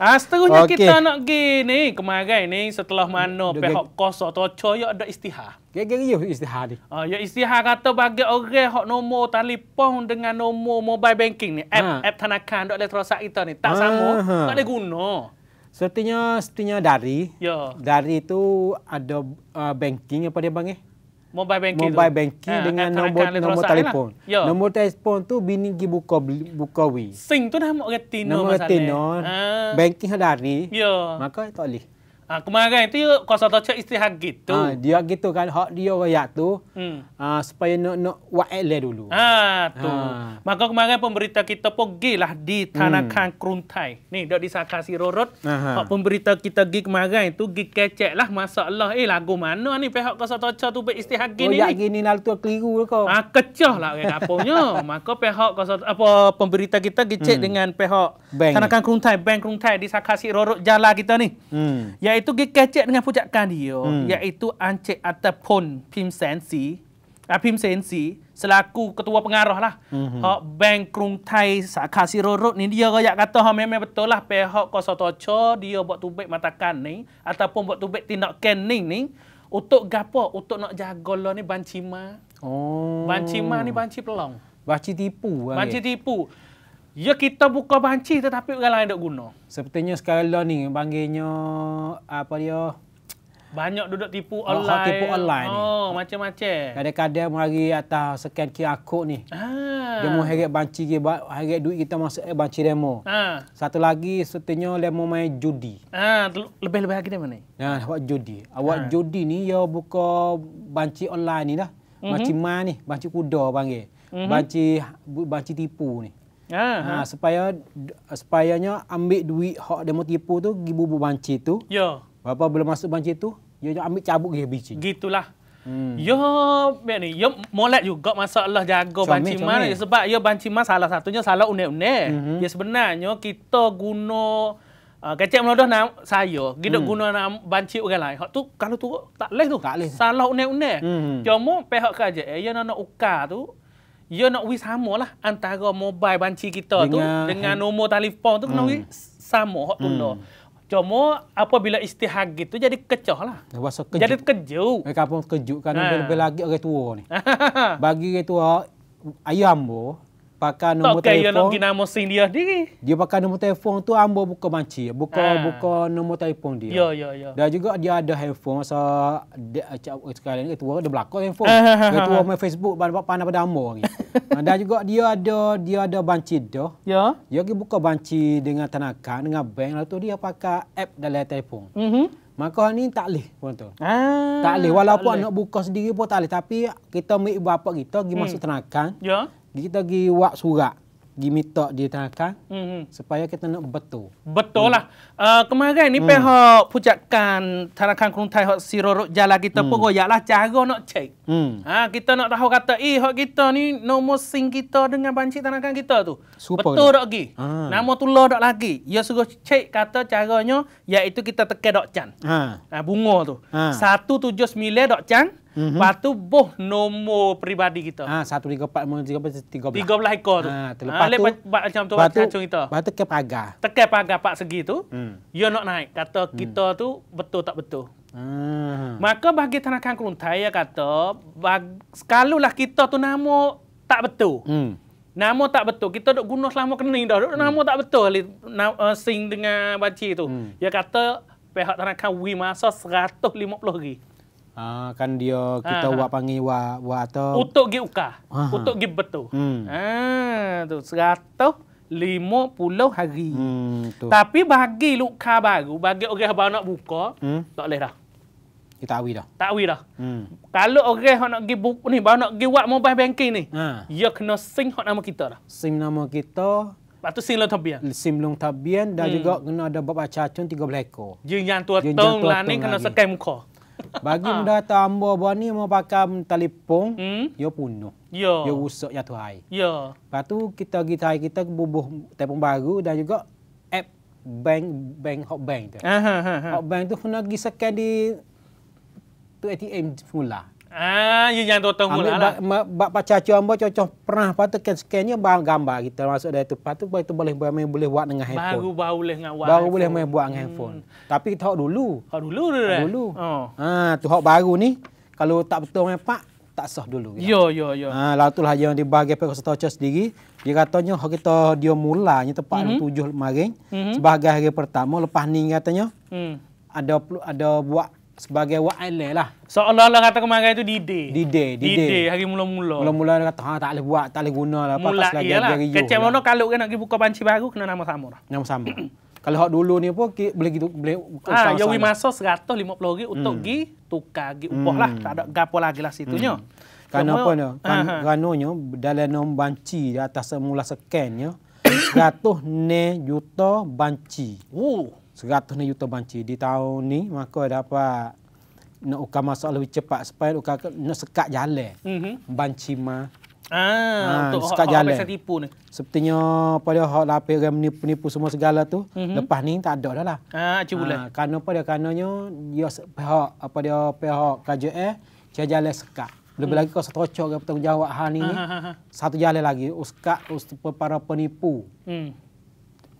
Ah, seterusnya okay. kita nak pergi ni kemarin ni setelah mana Duk pihak atau tu coy ada istihar. Gegeri yo istihar ni. Ah, ya istihar kata bagi orang hak nombor telefon dengan nombor mobile banking ni, app ha. app tanakan dok elektrosa kita ni tak ha. sama, ha. tak ada guna. Sertinya, sertinya dari. Ya. Dari tu ada uh, banking apa dia panggil? mobile banking mobile banking tu. Ha, dengan ha, nombor nombor lah. telefon. Lah. Nombor telefon tu bini gi buka buka we. Sing tu dah mau retino masalah. Nombor retino. Ha. Banking hadari. Yo. Maka tak boleh. Ha, kemarin tu kuasa tocok istihad gitu. Ha, dia gitu kan hak dia rakyat tu. Hmm. Ha, supaya nak nak wa'ad le dulu. Ha tu. Ha. Maka kemarin pemberita hmm. kita pergi lah di tanah hmm. Kang Kruntai. Ni dok di Saka Sirorot. Hak pemberita kita gig kemarin tu gig kecek lah masalah eh lagu mana ni pihak kuasa tocok tu beristihad gini. Oh, ya gini lah tu keliru lah ke. Ha kecoh lah kan apanya. Maka pihak kuasa apa pemberita kita gi hmm. dengan pihak Bank. tanah Kang Kruntai, Bank Kruntai di Saka Sirorot jalan kita ni. Hmm. Ya iaitu dia kecek dengan pujakan dia hmm. iaitu Encik ataupun Pim Sensi ah Pim Sensi selaku ketua pengarah lah mm -hmm. Bank Krung Thai Saka Sirorot ni dia rakyat kata ha, memang betul lah pihak kosa toco dia buat tubik matakan ni ataupun buat tubik tindak kening ni untuk gapo untuk nak jaga lo ni banci ma oh. banci ma ni banci pelong banci tipu banci tipu Ya kita buka banci tetapi orang lain tak guna. Sepertinya sekarang ni panggilnya apa dia? Banyak duduk tipu oh, online. Oh, tipu online oh, macam-macam. Kadang-kadang mari atas scan QR code ni. Ah. Dia mau heret banci ke heret duit kita masuk eh, banci demo. Ah. Satu lagi sepertinya dia mau main judi. Ah, lebih-lebih lagi dia mana? Ya, awak judi. Awak ah. judi ni ya buka banci online ni dah. Mm-hmm. mana ni? Banci kuda panggil. Mm-hmm. Banci banci tipu ni. Yeah. Ya, ha, supaya nya ambil duit hak demo tipu tu gi bubu banci tu. Ya. Bapa belum masuk banci tu, dia ambil cabuk dia bici. Gitulah. Hmm. Yo, ni, yo molek juga masalah Allah jaga banci mana ya, sebab yo banci mana salah satunya salah unek unek. Mm-hmm. Ya sebenarnya kita guna uh, kecek melodoh nam saya, kita hmm. guna nam banci orang lain. Hak tu kalau tu tak leh tu. Tak leh. Salah unik unek. Mm-hmm. Cuma pihak kerja eh, ya nak nak ukar tu Ya nak wis sama lah antara mobile banci kita dengan, tu dengan nombor telefon tu hmm. kena wis sama hak hmm. tunda. Cuma apabila istihad itu jadi kecoh lah. Ya, jadi kejuk. Mereka eh, pun kejuk kerana ha. lebih lagi orang tua ni. Bagi orang tua, ayam bo pakai nombor okay, telefon. Tak kaya nombor sing dia diri. Dia pakai nombor telefon tu ambo buka banci. Buka, ha. buka nombor telefon dia. Ya, ya, ya. Dan juga dia ada handphone. Masa dia, sekarang ni, dia belakang handphone. Orang ha, ha, ha, tua main Facebook. Pandang pada ambo ni. Uh, dan juga dia ada dia ada banci dah. Ya. Dia pergi buka banci dengan tenaga, dengan bank. Lalu tu dia pakai app dalam telefon. Mm -hmm. Maka ni tak boleh pun tu. Ah, tak boleh. Walaupun nak buka sendiri pun tak boleh. Tapi kita ambil bapak kita pergi hmm. masuk tenaga. Ya. Kita pergi buat surat diminta di tangkang hmm. supaya kita nak betul. Betul hmm. lah. Uh, kemarin ni hmm. pihak pujakan tangkang kurung thai hok siro jalan kita hmm. pun lah cara nak cek. Hmm. Ha, kita nak tahu kata eh hok kita ni nomor sing kita dengan banci tangkang kita tu. Super betul dah. dok ah. lagi. Ha. Nama tu lah dok lagi. Ya suruh cek kata caranya iaitu kita tekan dok can. Ha. ha bunga tu. Ha. 179 dok can. -hmm. Lepas boh nombor pribadi kita. Ah satu tiga empat lima tiga belas tiga belas. Tiga belas ekor tu. Ah, ah lepas tu buat macam tu buat kacung kita. Lepas ke pagar. Tekan pagar pak segi tu. Hmm. Ya nak naik. Kata hmm. kita hmm. tu betul tak betul. Hmm. Maka bagi tanah kang kruntai ya kata kalau lah kita tu nama tak betul. Hmm. Nama tak betul. Kita dok guna selama kening dah. Duk hmm. nama tak betul. Na eh, sing dengan baci tu. Hmm. Ya kata pihak tanah kang wi masa 150 ribu. Ah kan dia kita uh, uh. buat panggil buat buat atau untuk gi uka, uh, untuk gi betul. Ah hmm. uh, tu 100 lima puluh hari. Hmm, Tapi bagi luka baru, bagi orang yang nak buka, hmm? tak boleh dah. Kita awi dah. Tak awi dah. Hmm. Kalau orang yang nak pergi buku ni, baru nak pergi buat mobile banking ni, ha. ia ya kena sing hak nama kita dah. Sing nama kita. Lepas tu sing lung tabian. Sing lung tabian dan hmm. juga kena ada bapak cacun tiga belakang. Jin yang tua tong lah ni kena lah sekai muka. Bagi benda ha. tu hamba buah ni mau pakai telefon, hmm? dia punuh. Ya. Dia rusak ya Tuhai. Ya. Lepas tu kita pergi kita bubuh telefon baru dan juga app bank, bank hot bank tu. Hot bank tu pernah pergi scan di tu ATM semula. Ah, ya yang tuan-tuan mula lah. Ambil bak pacar cu hamba cocok pernah patu kan scannya bang gambar kita masuk dari tempat tu baik tu boleh boleh main boleh buat dengan handphone. Baru baru boleh dengan baru handphone. boleh main buat dengan handphone. Hmm. Tapi kita hok dulu. Hok dulu dah. Hok eh? dulu. Oh. Ah, ha, tu hok baru ni kalau tak betul main pak tak sah dulu. Yo yo yo. Ah, ha, lalu lah yang di bahagian pekerja tocos sendiri. Dia katanya hok kita dia mulanya tempat mm-hmm. tujuh maring mm-hmm. sebagai hari pertama lepas ni katanya. Hmm. Ada ada buat sebagai wa'ala lah. So Allah Allah kata kemarin tu dide. Dide, dide. hari mula-mula. Mula-mula dia kata ha tak boleh buat, tak boleh guna lah apa pasal lagi dari you. Kecil mana kalau kan nak pergi buka panci baru kena nama sama lah. Nama sama. kalau hak dulu ni apa boleh gitu boleh usaha. Ah, yo masa 150 ringgit untuk hmm. gi tukar pergi upah lah. hmm. lah, tak ada gapo lagi lah situnya. Hmm. Karena apa ni? Kan uh-huh. dalam nom banci di atas mula sekennya. 100 juta banci. Oh. 100 ni juta banci di tahun ni maka dapat nak ukah masuk lebih cepat supaya ukah nak sekat jale Mm -hmm. Banci mah. Ah, ha, untuk sekat jale jalan. tipu ni. Sepertinya pada hak lapik orang menipu-nipu semua segala tu, mm-hmm. lepas ni tak ada dah lah. Ah, cuba lah. Ha, kerana pada dia pihak, apa dia pihak kerja eh, cia jalan sekat. Lebih mhm. lagi kalau satu cocok dengan pertanggungjawab hal ini, ah, ha, ha, ha. satu jalan lagi, uskak us, para penipu. Hmm.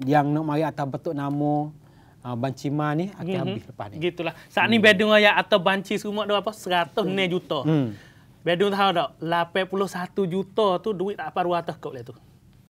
Yang nak mari atas betul nama uh, banci ma ni akan mm -hmm. habis lepas ni. Gitulah. Saat mm. ni hmm. bedung ayat atau banci semua dah apa 100 ne juta. Mm. Bedung tahu tak? 81 juta tu duit tak apa ruah tak kau tu.